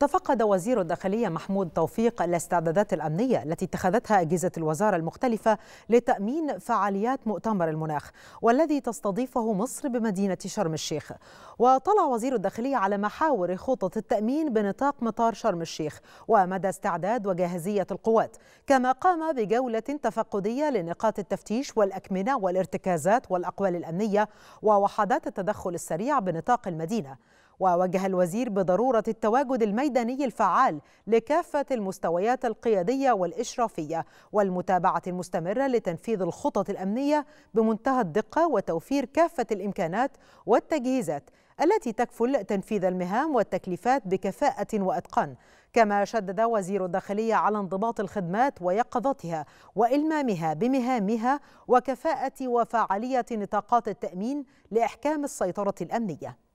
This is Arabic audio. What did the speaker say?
تفقد وزير الداخلية محمود توفيق الاستعدادات الأمنية التي اتخذتها أجهزة الوزارة المختلفة لتأمين فعاليات مؤتمر المناخ والذي تستضيفه مصر بمدينة شرم الشيخ وطلع وزير الداخلية على محاور خطط التأمين بنطاق مطار شرم الشيخ ومدى استعداد وجاهزية القوات كما قام بجولة تفقدية لنقاط التفتيش والأكمنة والارتكازات والأقوال الأمنية ووحدات التدخل السريع بنطاق المدينة ووجه الوزير بضرورة التواجد الميداني الفعال لكافة المستويات القيادية والإشرافية والمتابعة المستمرة لتنفيذ الخطط الأمنية بمنتهى الدقة وتوفير كافة الإمكانات والتجهيزات التي تكفل تنفيذ المهام والتكليفات بكفاءة وأتقان كما شدد وزير الداخلية على انضباط الخدمات ويقظتها وإلمامها بمهامها وكفاءة وفعالية نطاقات التأمين لإحكام السيطرة الأمنية